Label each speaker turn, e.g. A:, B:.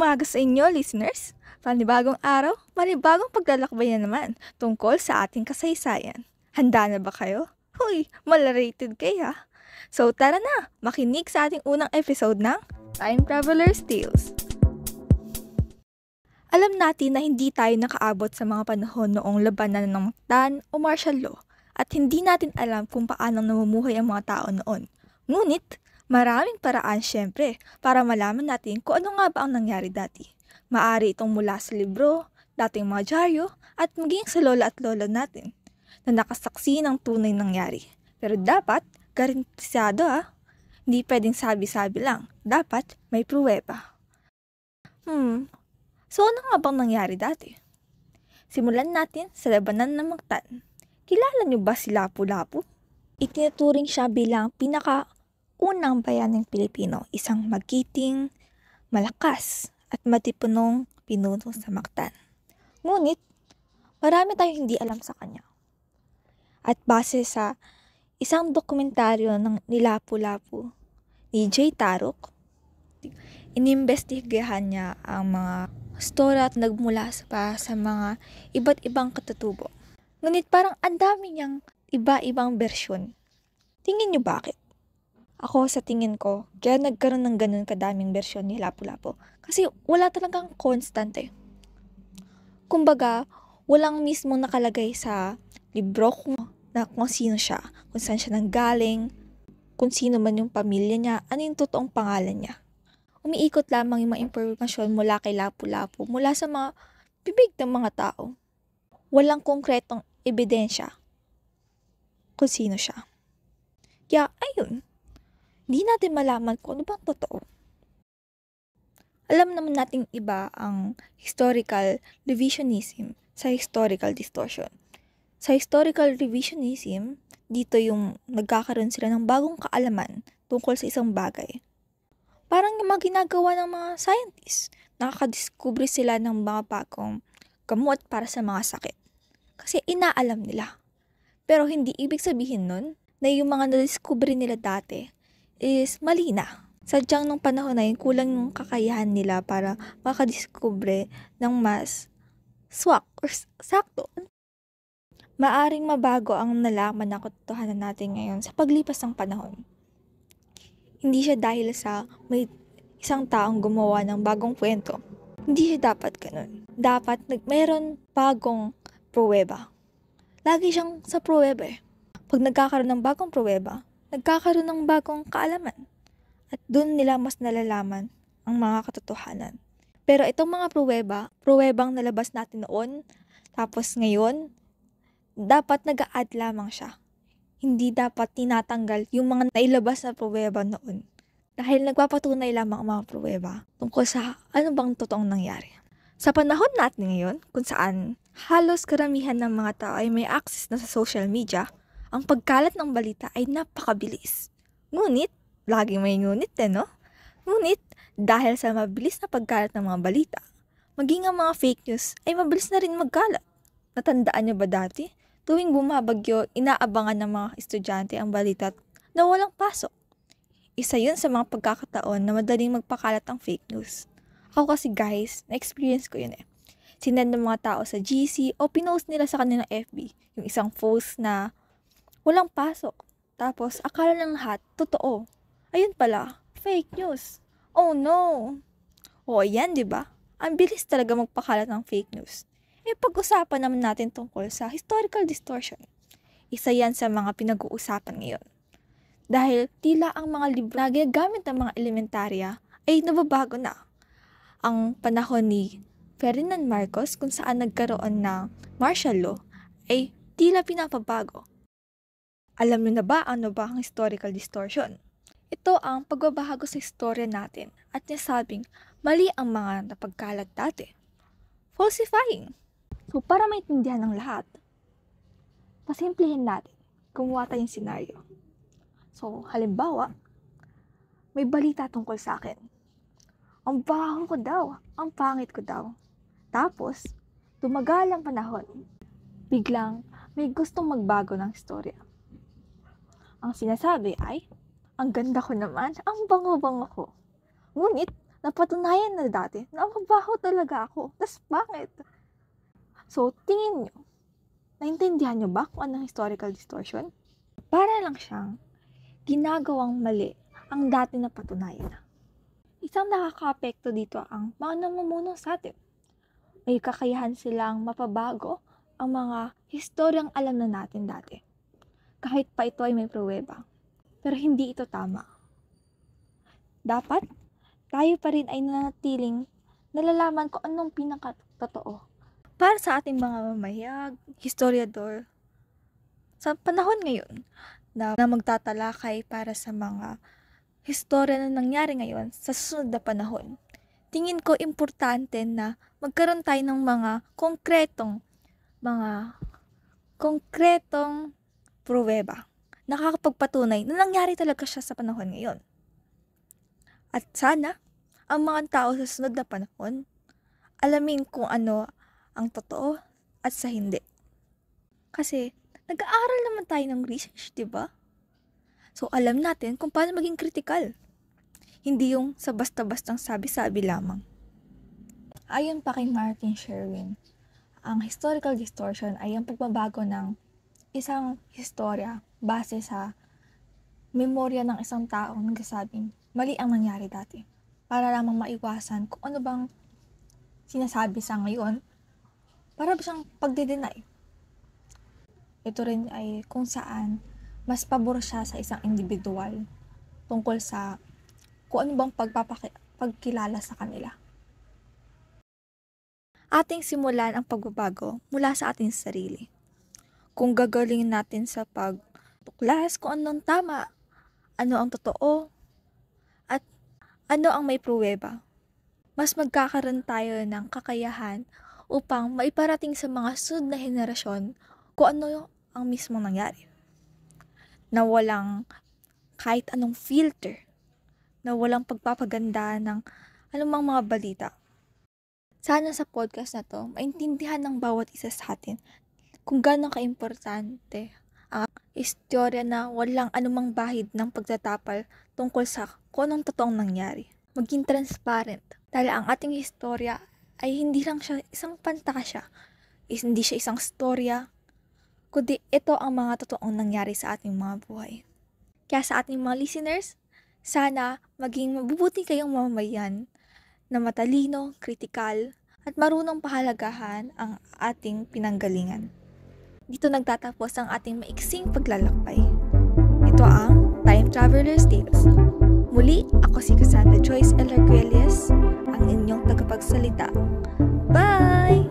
A: umaga sa inyo, listeners! Panibagong araw, manibagong paglalakbay na naman tungkol sa ating kasaysayan. Handa na ba kayo? Hoy, malarated kaya? Ah. So tara na, makinig sa ating unang episode ng Time Traveler's Tales. Alam natin na hindi tayo nakaabot sa mga panahon noong labanan ng Mactan o martial law at hindi natin alam kung paanong namumuhay ang mga tao noon. Ngunit, Maraming paraan siyempre para malaman natin kung ano nga ba ang nangyari dati. Maari itong mula sa libro, dating mga dyaryo, at maging sa lola at lolo natin na nakasaksi ng tunay nangyari. Pero dapat, garantisado ah. Hindi pwedeng sabi-sabi lang. Dapat may pruweba. Hmm, so ano nga bang nangyari dati? Simulan natin sa labanan ng Magtan. Kilala niyo ba si Lapu-Lapu? Itinuturing siya bilang pinaka unang bayanang Pilipino, isang magiting, malakas at matipunong pinuno sa Mactan. Ngunit, marami tayong hindi alam sa kanya. At base sa isang dokumentaryo ng Nilapu-Lapu ni Jay Tarok, inimbestigahan niya ang mga stora at nagmula pa sa mga iba't ibang katutubo. Ngunit parang ang dami niyang iba-ibang bersyon. Tingin niyo bakit? Ako sa tingin ko, kaya nagkaroon ng ganun kadaming bersyon ni Lapu-Lapu. Kasi wala talagang constant eh. Kumbaga, walang mismo nakalagay sa libro kung, na kung sino siya, kung saan siya nanggaling, kung sino man yung pamilya niya, ano yung totoong pangalan niya. Umiikot lamang yung mga impormasyon mula kay Lapu-Lapu, mula sa mga bibig ng mga tao. Walang konkretong ebidensya kung sino siya. Kaya, ayun, hindi natin malaman kung ano bang totoo. Alam naman nating iba ang historical revisionism sa historical distortion. Sa historical revisionism, dito yung nagkakaroon sila ng bagong kaalaman tungkol sa isang bagay. Parang yung mga ginagawa ng mga scientists, nakakadiskubre sila ng mga bagong gamot para sa mga sakit. Kasi inaalam nila. Pero hindi ibig sabihin nun na yung mga nadiskubre nila dati is mali na. Sadyang nung panahon na yun, kulang yung kakayahan nila para makadiskubre ng mas swak or sakto. Maaring mabago ang nalaman na katotohanan natin ngayon sa paglipas ng panahon. Hindi siya dahil sa may isang taong gumawa ng bagong kwento. Hindi siya dapat ganun. Dapat mayroon bagong pruweba. Lagi siyang sa pruweba eh. Pag nagkakaroon ng bagong pruweba, nagkakaroon ng bagong kaalaman at doon nila mas nalalaman ang mga katotohanan. Pero itong mga pruweba, pruwebang nalabas natin noon, tapos ngayon, dapat nag-a-add lamang siya. Hindi dapat tinatanggal yung mga nailabas na pruweba noon. Dahil nagpapatunay lamang ang mga pruweba tungkol sa ano bang totoong nangyari. Sa panahon natin ngayon, kung saan halos karamihan ng mga tao ay may access na sa social media, ang pagkalat ng balita ay napakabilis. Ngunit, laging may ngunit eh, no? Ngunit, dahil sa mabilis na pagkalat ng mga balita, maging ang mga fake news ay mabilis na rin magkalat. Natandaan niyo ba dati? Tuwing bumabagyo, inaabangan ng mga estudyante ang balita na walang pasok. Isa yun sa mga pagkakataon na madaling magpakalat ang fake news. Ako kasi guys, na-experience ko yun eh. Sinend ng mga tao sa GC o pinost nila sa kanilang FB yung isang post na walang pasok. Tapos, akala ng lahat, totoo. Ayun pala, fake news. Oh no! O, oh, yan, di ba? Ang bilis talaga magpakalat ng fake news. Eh, pag-usapan naman natin tungkol sa historical distortion. Isa yan sa mga pinag-uusapan ngayon. Dahil tila ang mga libro na ginagamit ng mga elementarya ay nababago na. Ang panahon ni Ferdinand Marcos kung saan nagkaroon ng martial law ay tila pinapabago alam niyo na ba ano ba ang historical distortion? Ito ang pagbabago sa istorya natin at nasabing mali ang mga napagkalat dati. Falsifying. So para maintindihan ng lahat, pasimplihin natin. Gumawa tayong senaryo. So halimbawa, may balita tungkol sa akin. Ang baho ko daw, ang pangit ko daw. Tapos, tumagal panahon. Biglang, may gustong magbago ng istorya ang sinasabi ay, ang ganda ko naman, ang bango-bango ko. Ngunit, napatunayan na dati na mabaho talaga ako. Tapos bakit? So, tingin nyo, naintindihan nyo ba kung anong historical distortion? Para lang siyang ginagawang mali ang dati na patunayan. Isang nakakaapekto dito ang mga namumuno sa atin. May kakayahan silang mapabago ang mga historyang alam na natin dati kahit pa ito ay may pruweba. Pero hindi ito tama. Dapat, tayo pa rin ay nanatiling nalalaman ko anong pinakatotoo. Para sa ating mga mamayag, historiador, sa panahon ngayon na, na magtatalakay para sa mga historia na nangyari ngayon sa susunod na panahon, tingin ko importante na magkaroon tayo ng mga konkretong mga konkretong pruweba, nakakapagpatunay na nangyari talaga siya sa panahon ngayon. At sana, ang mga tao sa sunod na panahon, alamin kung ano ang totoo at sa hindi. Kasi, nag-aaral naman tayo ng research, di ba? So, alam natin kung paano maging critical. Hindi yung sa basta-bastang sabi-sabi lamang. Ayon pa kay Martin Sherwin, ang historical distortion ay ang pagbabago ng isang historia base sa memorya ng isang tao taong nagsasabing mali ang nangyari dati para lamang maiwasan kung ano bang sinasabi sa ngayon para ba siyang pagdidenay. Ito rin ay kung saan mas pabor siya sa isang individual tungkol sa kung ano bang pagpapaki- pagkilala sa kanila. Ating simulan ang pagbabago mula sa ating sarili kung gagaling natin sa pagtuklas, kung anong tama, ano ang totoo, at ano ang may pruweba. Mas magkakaroon tayo ng kakayahan upang maiparating sa mga sud na henerasyon kung ano ang mismo nangyari. Na walang kahit anong filter, na walang pagpapaganda ng anumang mga balita. Sana sa podcast na to, maintindihan ng bawat isa sa atin kung gaano kaimportante ang istorya na walang anumang bahid ng pagtatapal tungkol sa kung anong totoong nangyari. Maging transparent dahil ang ating istorya ay hindi lang siya isang pantasya, is hindi siya isang storya, kundi ito ang mga totoong nangyari sa ating mga buhay. Kaya sa ating mga listeners, sana maging mabubuti kayong mamamayan na matalino, kritikal, at marunong pahalagahan ang ating pinanggalingan dito nagtatapos ang ating maiksing paglalakbay. Ito ang Time Traveler's Tales. Muli, ako si Cassandra Joyce Elarguelles, ang inyong tagapagsalita. Bye!